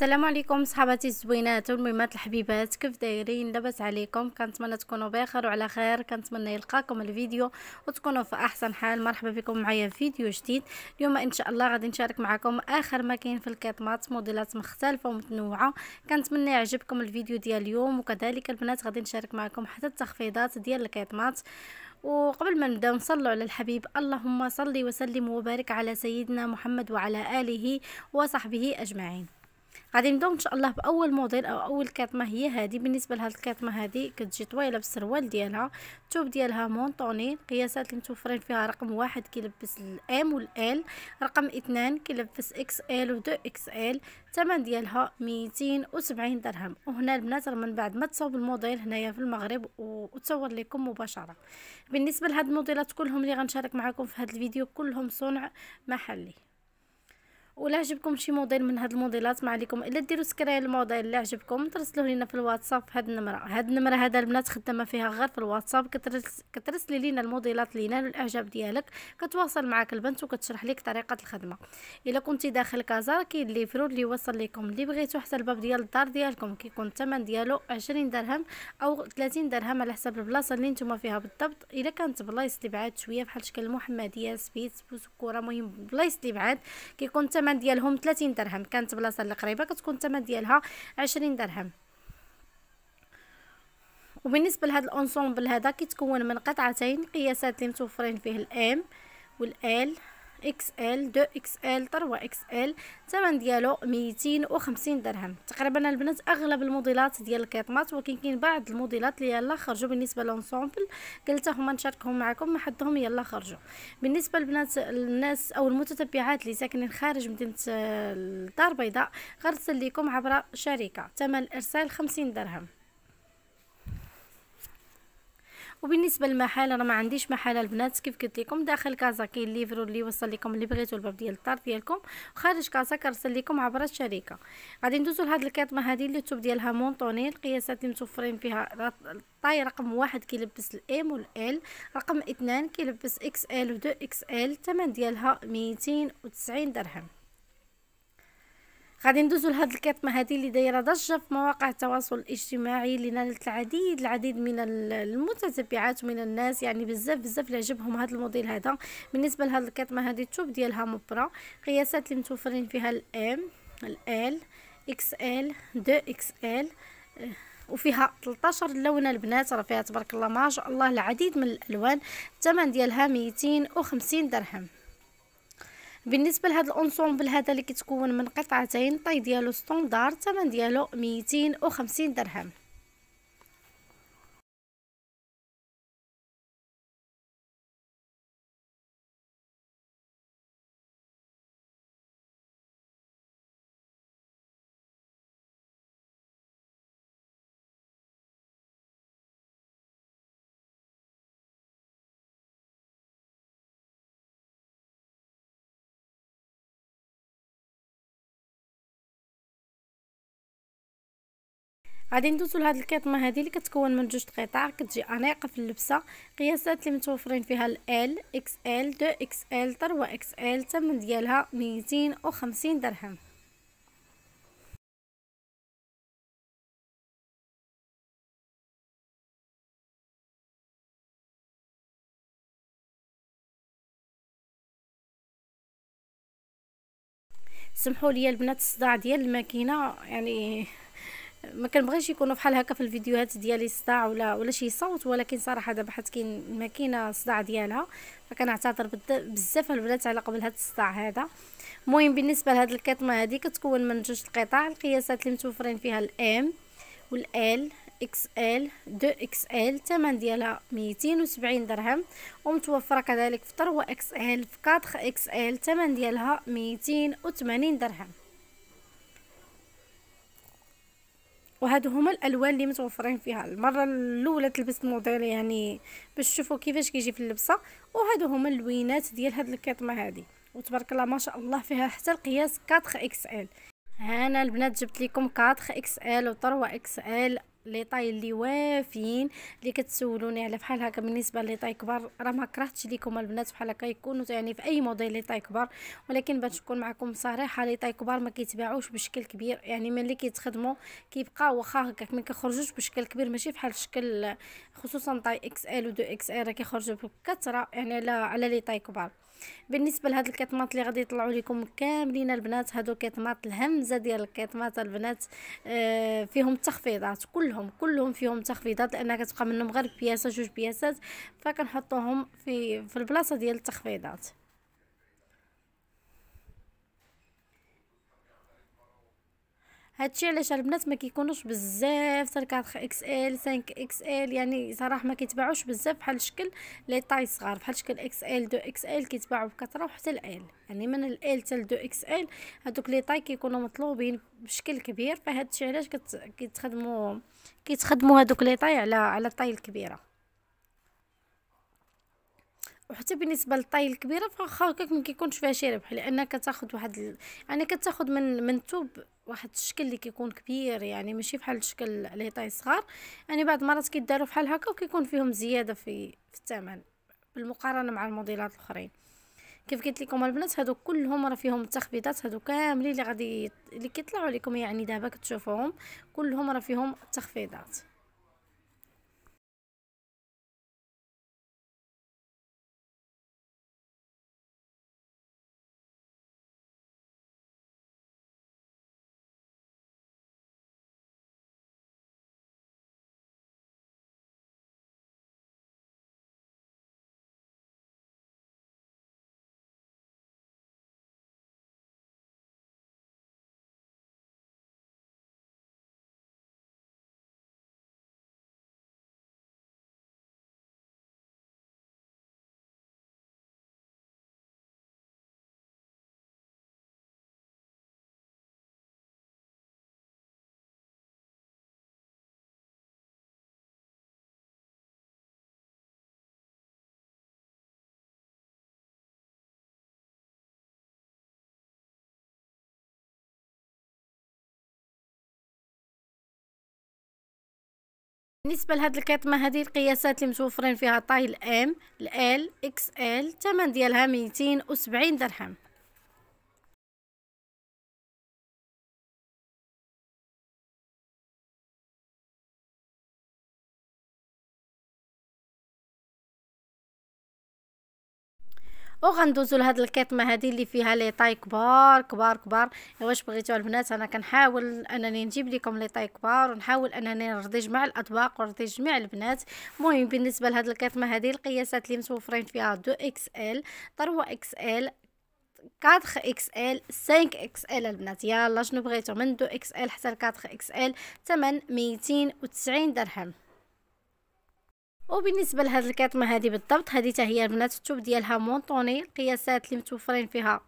السلام عليكم صحباتي الزوينات والميمات الحبيبات كيف دايرين لاباس عليكم كنتمنى تكونوا بخير وعلى خير كنتمنى يلقاكم الفيديو وتكونوا في احسن حال مرحبا بكم معايا في فيديو جديد اليوم ان شاء الله غادي نشارك معكم اخر ما كاين في الكاتمات موديلات مختلفه ومتنوعه كنتمنى يعجبكم الفيديو ديال اليوم وكذلك البنات غادي نشارك معكم حتى التخفيضات ديال الكاتمات وقبل ما نبداو نصلي على الحبيب اللهم صلي وسلم وبارك على سيدنا محمد وعلى اله وصحبه اجمعين غادي نبداو ان شاء الله باول موديل او اول كاتمه هي هذه بالنسبه لهاد الكاتمه هذه كتجي طويله بالسروال ديالها الثوب ديالها مونطوني القياسات اللي متوفرين فيها رقم واحد كيلبس الام والال رقم اثنان كيلبس اكس ال ودو اكس ال الثمن ديالها 270 درهم وهنا البنات من بعد ما تصاوب الموديل هنايا في المغرب وتصور لكم مباشره بالنسبه لهاد الموديلات كلهم اللي غنشارك معكم في هذا الفيديو كلهم صنع محلي ولا عجبكم شي موديل من هاد الموديلات ما عليكم الا ديروا سكرين الموديل اللي عجبكم ترسلوه لينا في الواتساب هاد النمره هاد النمره هذا البنات خدامه فيها غير في الواتساب كترس كترسل لينا الموديلات اللي نالوا الاعجاب ديالك كتواصل معاك البنت وكتشرح لك طريقه الخدمه الا كنتي داخل كازا كاين لي فرو اللي وصل لكم اللي بغيتو حتى الباب ديال الدار ديالكم كيكون الثمن ديالو 20 درهم او 30 درهم على حسب البلاصه اللي نتوما فيها بالضبط الا كانت بلايص اللي بعاد شويه بحال شكل المحمديه سبيت بوسكوره المهم بلايص اللي بعاد كيكون الثمن الثمن ديالهم 30 درهم كانت بلاصه اللي قريبه كتكون الثمن ديالها 20 درهم وبالنسبه لهذا الانسومبل هذا كيتكون من قطعتين قياسات اللي متوفرين فيه الام والال اكس ال دو اكس ال تروا اكس ال الثمن ديالو 250 درهم تقريبا البنات اغلب الموديلات ديال الكيطمات ولكن كاين بعض الموديلات اللي يلا خرجوا بالنسبه لونسومبل قلت هما نشاركهم معكم ما حدهم يلا خرجوا بالنسبه البنات الناس او المتتبعات اللي ساكنين خارج مدينه آه، الدار البيضاء غنرسل لكم عبر شركه ثمن الارسال 50 درهم وبالنسبه للمحال راه ما عنديش محال البنات كيف قلت لكم داخل كازا كاين ليفرو اللي وصل لكم اللي بغيتو الباب ديال الدار ديالكم وخارج كازا كنرسل لكم عبر الشركه غادي ندوزو لهاد الكاطمه هذه اللي التوب ديالها مونطوني القياسات اللي متوفرين فيها طاي رقم واحد كيلبس الام والال رقم اثنان كيلبس اكس ال ودو اكس ال الثمن ديالها ميتين وتسعين درهم غادي ندوزو لهاد الكتمه هذه اللي دايره ضجه في مواقع التواصل الاجتماعي اللي نالت العديد العديد من المتتبعات ومن الناس يعني بزاف بزاف اللي عجبهم هاد الموديل هذا بالنسبه لهاد الكتمه هذه التوب ديالها مبرا قياسات اللي متوفرين فيها الام ال اكس ال دو اكس ال آه، وفيها 13 لون البنات راه فيها تبارك الله ما شاء الله العديد من الالوان الثمن ديالها 250 درهم بالنسبه لهاد الانسومبل هذا اللي كيتكون من قطعتين طي ديالو ستوندار الثمن ديالو 250 درهم غادي ندوزو لهاد الكيطمه هذه اللي كتكون من جوج قطع كتجي انيقه في اللبسه قياسات اللي متوفرين فيها ال اكس ال 2 اكس ال 3 اكس ال الثمن ديالها 250 درهم سمحوا لي البنات الصداع ديال الماكينه يعني ما كنبغيش يكونوا بحال هكا في الفيديوهات ديالي صداع ولا ولا شي صوت ولكن صراحه دابا حيت كاين الماكينه صداع ديالها فكنعتذر بزاف البنات على قبل هذا الصداع هذا المهم بالنسبه لهاد الكاتمه هذه كتكون من جوج القطع القياسات اللي متوفرين فيها الام والال اكس ال دو اكس ال الثمن ديالها 270 درهم ومتوفره كذلك في ثروه اكس ال في 4 اكس ال الثمن ديالها 280 درهم وهادو هما الالوان اللي متوفرين فيها المره الاولى تلبس موديل يعني باش تشوفوا كيفاش كيجي في اللبسه وهادو هما اللوينات ديال هاد الكاطمه هادي وتبارك الله ما شاء الله فيها حتى القياس 4 اكس ال هنا البنات جبت لكم 4 اكس ال و 3 اكس ال لي طاي اللي وافين اللي كتسولوني على بحال هكا بالنسبه لي طاي كبار راه ما كرهتش ليكم البنات بحال هكا يكونوا يعني في اي موديل لي طاي كبار ولكن باش نكون معكم صريحه لي طاي كبار ما كيتباعوش بشكل كبير يعني ملي كيتخدموا كيبقى واخا هكاك ما كيخرجوش بشكل كبير ماشي بحال الشكل خصوصا طاي اكس ال و دو اكس ال راه كيخرجوا بكثره يعني على على لي طاي كبار بالنسبه لهاد الكيطمات اللي غادي يطلعوا لكم كاملين البنات هادو كيطمات الهمزه ديال الكيطمات البنات آه فيهم تخفيضات كلهم كلهم فيهم تخفيضات لان كتبقى منهم غير بياسه جوج بياسات فكنحطوهم في في البلاصه ديال التخفيضات هادشي علاش البنات ما كيكونوش بزاف حتى 4 اكس ال 5 اكس ال يعني صراحه ما كيتباعوش بزاف بحال الشكل لي طاي صغار بحال شكل اكس ال دو اكس ال كيتباعوا بكثره وحتى الال يعني من الال حتى دو اكس ال هادوك لي طاي كيكونوا مطلوبين بشكل كبير فهادشي علاش كيتخدموا كيتخدموا هادوك لي طاي على على الطاي الكبيره وحتى بالنسبه للطاي الكبيره هكاك ما كيكونش فيها شي ربح لان كتاخذ واحد يعني كتاخذ من من الثوب واحد الشكل اللي كيكون كبير يعني ماشي بحال الشكل اللي طاي صغار يعني بعض المرات كيداروا بحال هكا وكيكون فيهم زياده في في الثمن بالمقارنه مع الموديلات الاخرين كيف قلت لكم البنات هادو كلهم راه فيهم التخفيضات هادو كاملين اللي غادي اللي كيطلعوا لكم يعني دابا كتشوفوهم كلهم راه فيهم التخفيضات بالنسبه لهاد الكيطمه هذه القياسات اللي متوفرين فيها طاي الام الال اكس ال الثمن ديالها 270 درهم وغندوزو لهاد الكيطمه هذه اللي فيها لي طاي كبار كبار كبار واش بغيتو البنات انا كنحاول انني نجيب لكم لي طاي كبار ونحاول انني نرضي جميع الاطباق ونرضي جميع البنات المهم بالنسبه لهاد الكيطمه هذه القياسات اللي متوفرين فيها 2 اكس ال تروا اكس ال 4 اكس ال 5 اكس ال البنات يلا شنو بغيتو من 2 اكس ال حتى ل 4 اكس ال ثمن 290 درهم وبالنسبه لهاد الكاتمه هذه بالضبط هذه حتى هي البنات الثوب ديالها مونطوني القياسات اللي متوفرين فيها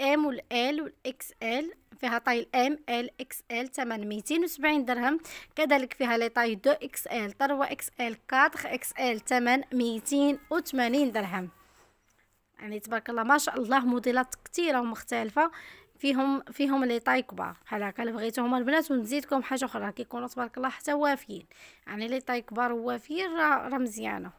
ام والال والاكس ال فيها طاي الام ال اكس ال ثمن 270 درهم كذلك فيها لي طاي دو اكس ال 3 اكس ال 4 اكس ال ثمن 280 درهم يعني تبارك الله ما شاء الله موديلات كثيره ومختلفه فيهم فيهم لي طاي كبار بحال هكا اللي بغيتوهم البنات ونزيدكم حاجه اخرى كيكونوا تبارك الله حتى وافيين يعني لي طاي كبار ووافيين راه مزيانه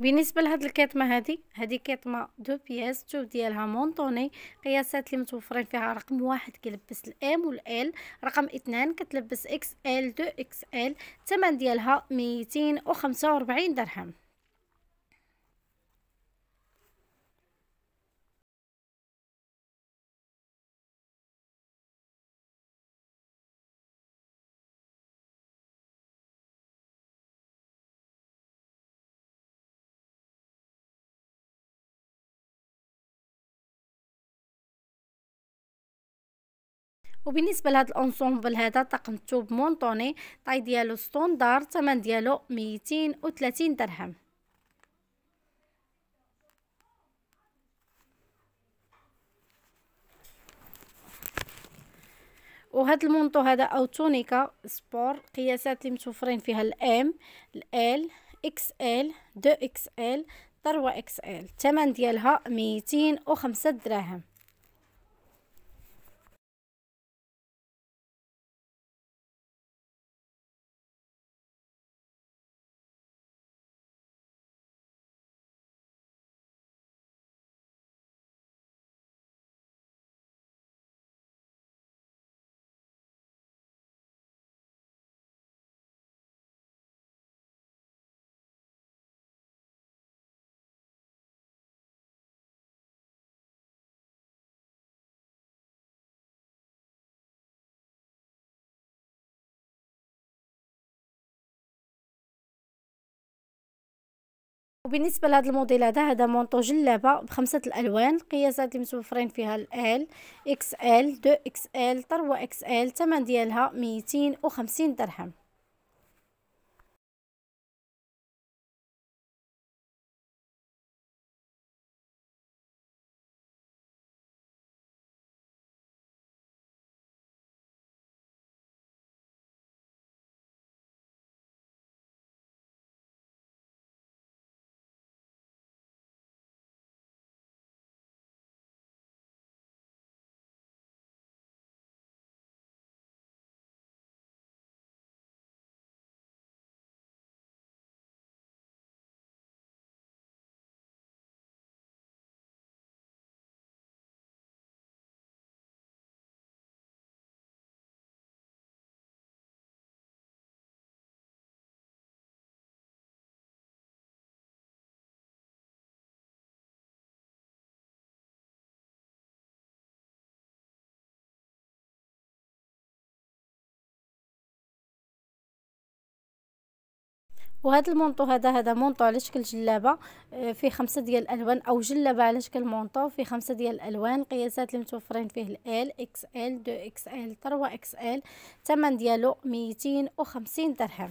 بالنسبه لهاد الكاتمه هادي هادي كاتمه دو بياس الجوف ديالها مونطوني قياسات اللي متوفرين فيها رقم واحد كيلبس الام والال رقم اثنان كتلبس اكس ال دو اكس ال الثمن ديالها ميتين وخمسة وأربعين درهم وبالنسبه لهذا الانسومبل هذا طقم الثوب مونطوني طاي ديالو ستوندار تمن ديالو 230 درهم وهذا المونطو هذا او تونيكا سبور قياسات اللي متوفرين فيها الام ال اكس ال دو اكس ال 3 اكس ال الثمن ديالها 205 دراهم وبالنسبه لهذا الموديل هذا هذا مونطو جلابه بخمسه الالوان القياسات اللي متوفرين فيها ال اكس ال دو اكس ال 3 اكس ال الثمن ديالها 250 درهم وهذا المونطو هذا هذا مونطو على شكل جلابه آه، فيه خمسه ديال الالوان او جلابه على شكل مونطو فيه خمسه ديال الالوان القياسات اللي متوفرين فيه ال اكس ال 2 اكس ال 3 اكس ال الثمن ديالو 250 درهم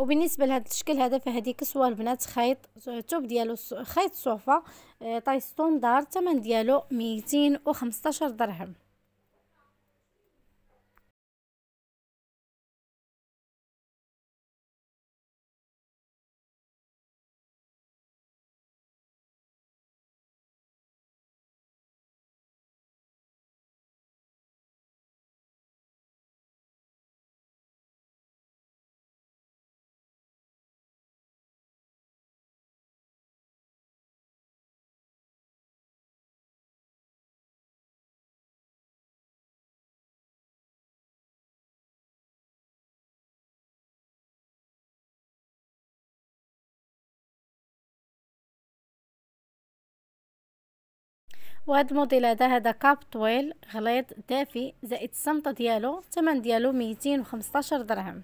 وبالنسبه لهذا الشكل هذا فهذه كسوه البنات خيط الثوب ديالو خيط صوفه آه، طاي ستوندار الثمن ديالو 215 درهم وهاد هذا هذا طويل غليظ دافي زائد الصمت ديالو الثمن ديالو ميتين درهم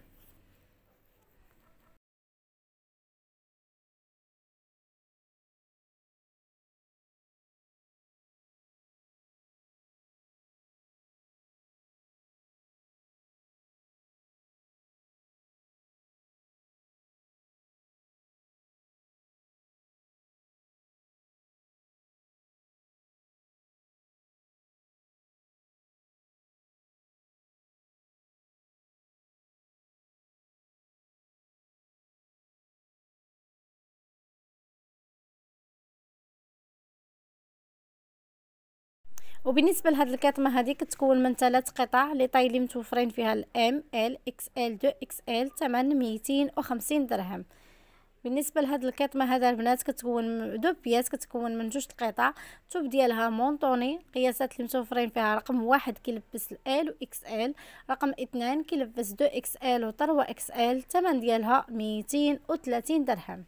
وبالنسبه لهاد الكاتمه هذه كتكون من ثلاث قطع لي طايلين متوفرين فيها الام ال اكس ال 2 اكس ال ثمن 250 درهم بالنسبه لهاد الكاتمه هذا البنات كتكون دو بياس كتكون من جوج القطع الثوب ديالها مونطوني قياسات اللي متوفرين فيها رقم واحد كيلبس ال واكس ال رقم اثنان كيلبس دو اكس ال و 3 اكس ال الثمن ديالها 230 درهم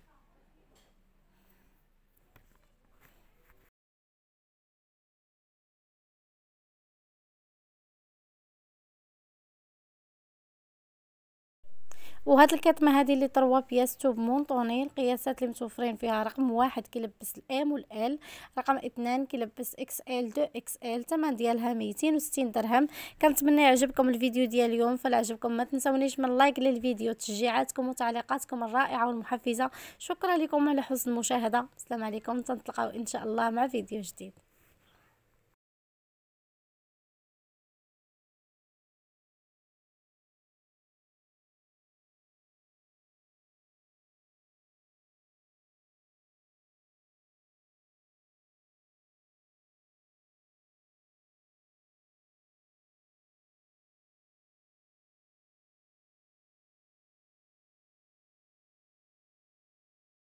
وهاد الكتمه هذه اللي تروا بياس توب مونطوني القياسات اللي متوفرين فيها رقم واحد كيلبس الام والال رقم اثنان كيلبس اكس ال دو اكس ال الثمن ديالها 260 درهم كنتمنى يعجبكم الفيديو ديال اليوم فلعجبكم ما تنسونيش من لايك للفيديو تشجيعاتكم وتعليقاتكم الرائعه والمحفزه شكرا لكم على حسن المشاهده السلام عليكم تنتلقاو ان شاء الله مع فيديو جديد